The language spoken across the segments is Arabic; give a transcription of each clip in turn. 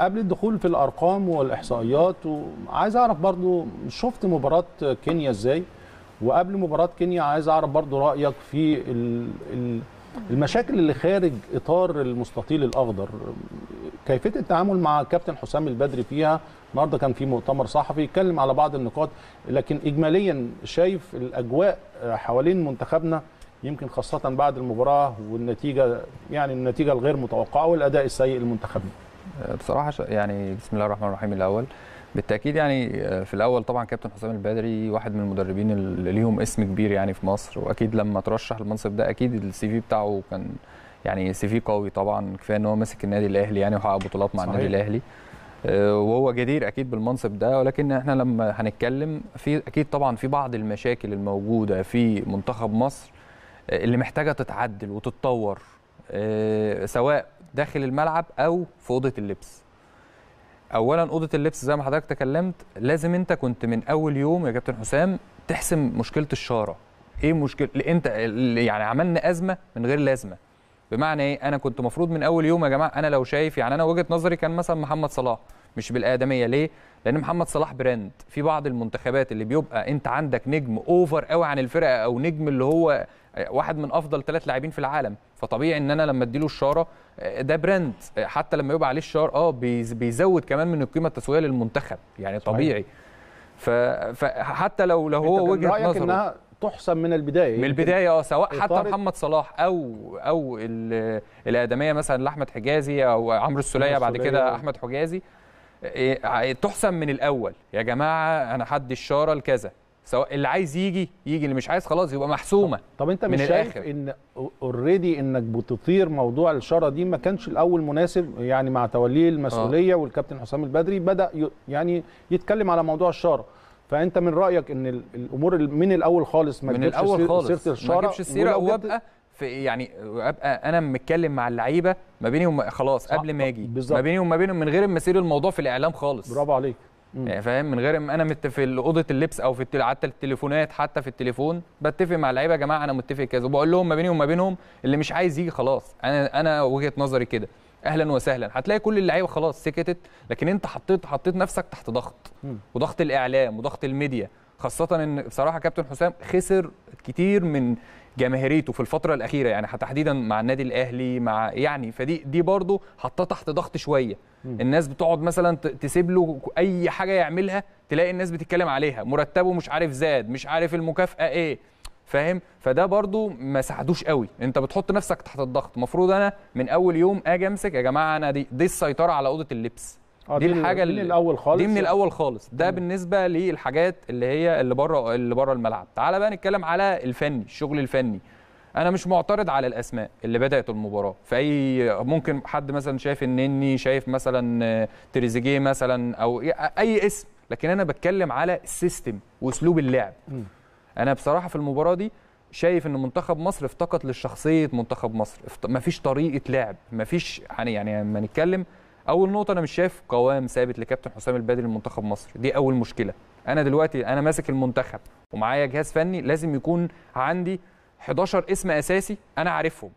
قبل الدخول في الارقام والاحصائيات وعايز اعرف برضو شفت مباراه كينيا ازاي وقبل مباراه كينيا عايز اعرف برضو رايك في المشاكل اللي خارج اطار المستطيل الاخضر كيفيه التعامل مع كابتن حسام البدري فيها النهارده كان في مؤتمر صحفي يتكلم على بعض النقاط لكن اجماليا شايف الاجواء حوالين منتخبنا يمكن خاصة بعد المباراة والنتيجة يعني النتيجة الغير متوقعة والأداء السيء لمنتخبنا بصراحة يعني بسم الله الرحمن الرحيم الأول بالتاكيد يعني آه، في الاول طبعا كابتن حسام البدري واحد من المدربين اللي ليهم اسم كبير يعني في مصر واكيد لما ترشح المنصب ده اكيد السي في بتاعه كان يعني سي في قوي طبعا كفايه ان هو ماسك النادي الاهلي يعني وحقق بطولات مع صحيح. النادي الاهلي آه، وهو جدير اكيد بالمنصب ده ولكن احنا لما هنتكلم في اكيد طبعا في بعض المشاكل الموجوده في منتخب مصر اللي محتاجه تتعدل وتتطور آه، سواء داخل الملعب او في اوضه اللبس اولا اوضه اللبس زي ما حضرتك تكلمت لازم انت كنت من اول يوم يا كابتن حسام تحسم مشكله الشاره ايه مشكله انت يعني عملنا ازمه من غير لازمه بمعنى ايه انا كنت مفروض من اول يوم يا جماعه انا لو شايف يعني انا وجهه نظري كان مثلا محمد صلاح مش بالادميه ليه لان محمد صلاح براند في بعض المنتخبات اللي بيبقى انت عندك نجم اوفر قوي عن الفرقه او نجم اللي هو واحد من افضل ثلاث لاعبين في العالم فطبيعي ان انا لما اديله الشاره آه، ده براند آه، حتى لما يبقى عليه الشار اه بيزود كمان من القيمه التسويقيه للمنتخب يعني طبيعي فحتى لو لو هو وجهه رأيك نظره انها تحسم من البدايه من البدايه اه سواء حتى محمد صلاح او او الادميه مثلا لاحمد حجازي او عمرو السليه بعد كده احمد حجازي آه، تحسم من الاول يا جماعه انا حد الشاره لكذا سواء اللي عايز يجي يجي اللي مش عايز خلاص يبقى محسومه طب, طب انت مش شايف الآخر. ان اوريدي انك بتطير موضوع الشاره دي ما كانش الاول مناسب يعني مع توليه المسؤوليه آه. والكابتن حسام البدري بدا يعني يتكلم على موضوع الشاره فانت من رايك ان الامور من الاول خالص ما من الاول خالص سيره الشاره ما تجيبش السيره وابقى في يعني ابقى انا متكلم مع اللعيبه ما بيني وما خلاص قبل ما اجي ما بيني وما بينهم من غير ما اسير الموضوع في الاعلام خالص برافو عليك يعني فاهم من غير ما انا متفق في اوضه اللبس او في حتى التليفونات حتى في التليفون بتفق مع اللعيبه يا جماعه انا متفق كذا وبقول لهم ما بيني وما بينهم اللي مش عايز يجي خلاص انا انا وجهه نظري كده اهلا وسهلا هتلاقي كل اللعيبه خلاص سكتت لكن انت حطيت حطيت نفسك تحت ضغط وضغط الاعلام وضغط الميديا خاصه ان بصراحه كابتن حسام خسر كتير من جماهيريته في الفتره الاخيره يعني تحديدا مع النادي الاهلي مع يعني فدي دي برضه حطاه تحت ضغط شويه الناس بتقعد مثلا تسيب له اي حاجه يعملها تلاقي الناس بتتكلم عليها مرتبه مش عارف زاد مش عارف المكافاه ايه فاهم فده برضو ما ساعدوش قوي انت بتحط نفسك تحت الضغط المفروض انا من اول يوم اجي امسك يا جماعه انا دي, دي السيطره على اوضه اللبس آه، دي, دي الحاجه دي من الاول خالص دي من يعني. الاول خالص ده مم. بالنسبه للحاجات اللي هي اللي بره اللي بره الملعب تعالى بقى نتكلم على الفني الشغل الفني انا مش معترض على الاسماء اللي بدات المباراه في اي ممكن حد مثلا شايف النني شايف مثلا آه، تريزيجيه مثلا او اي اسم لكن انا بتكلم على السيستم واسلوب اللعب مم. انا بصراحه في المباراه دي شايف ان منتخب مصر افتقد لشخصيه منتخب مصر مفيش طريقه لعب مفيش يعني يعني لما نتكلم اول نقطه انا مش شايف قوام ثابت لكابتن حسام البدري لمنتخب مصر دي اول مشكله انا دلوقتي انا ماسك المنتخب ومعايا جهاز فني لازم يكون عندي 11 اسم اساسي انا عارفهم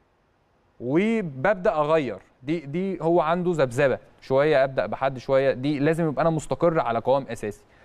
وببدا اغير دي دي هو عنده ذبذبه شويه ابدا بحد شويه دي لازم يبقى انا مستقر على قوام اساسي